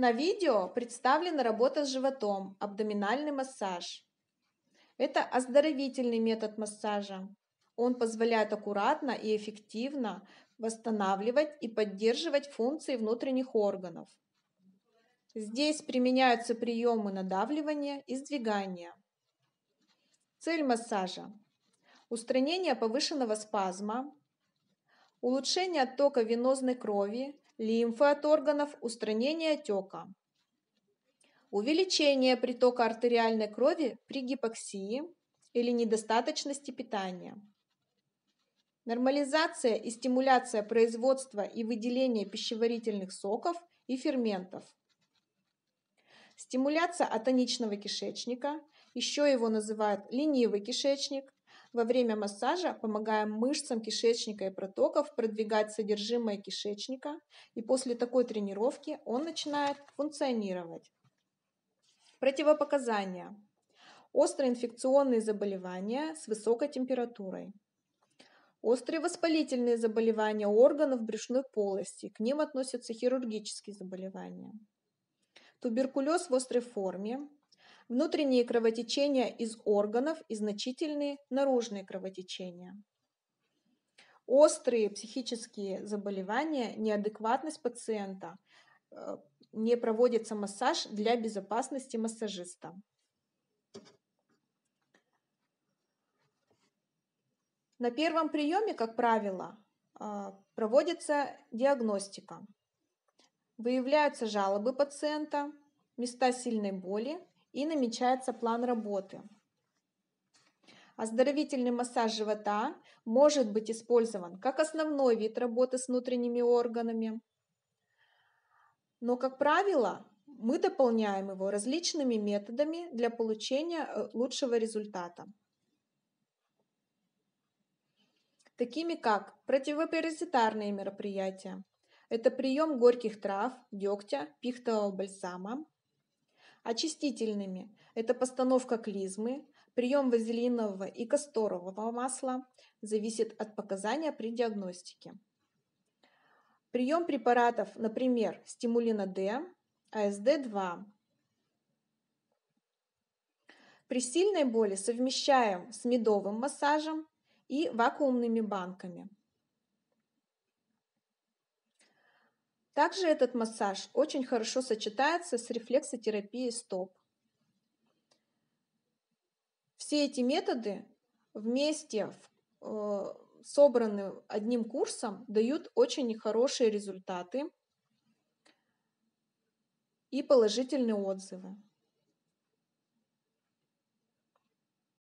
На видео представлена работа с животом, абдоминальный массаж. Это оздоровительный метод массажа. Он позволяет аккуратно и эффективно восстанавливать и поддерживать функции внутренних органов. Здесь применяются приемы надавливания и сдвигания. Цель массажа – устранение повышенного спазма, улучшение оттока венозной крови лимфы от органов, устранение отека. Увеличение притока артериальной крови при гипоксии или недостаточности питания. Нормализация и стимуляция производства и выделения пищеварительных соков и ферментов. Стимуляция атоничного кишечника, еще его называют ленивый кишечник, во время массажа помогаем мышцам кишечника и протоков продвигать содержимое кишечника, и после такой тренировки он начинает функционировать. Противопоказания. Острые инфекционные заболевания с высокой температурой. Острые воспалительные заболевания органов брюшной полости. К ним относятся хирургические заболевания. Туберкулез в острой форме, внутренние кровотечения из органов и значительные наружные кровотечения. Острые психические заболевания, неадекватность пациента, э, не проводится массаж для безопасности массажиста. На первом приеме, как правило, э, проводится диагностика. Выявляются жалобы пациента, места сильной боли и намечается план работы. Оздоровительный массаж живота может быть использован как основной вид работы с внутренними органами, но, как правило, мы дополняем его различными методами для получения э, лучшего результата. такими как противопаразитарные мероприятия. Это прием горьких трав, дегтя, пихтового бальзама, Очистительными – это постановка клизмы, прием вазелинового и касторового масла, зависит от показания при диагностике. Прием препаратов, например, стимулина D, АСД-2. При сильной боли совмещаем с медовым массажем и вакуумными банками. Также этот массаж очень хорошо сочетается с рефлексотерапией стоп. Все эти методы вместе э, собраны одним курсом дают очень хорошие результаты и положительные отзывы.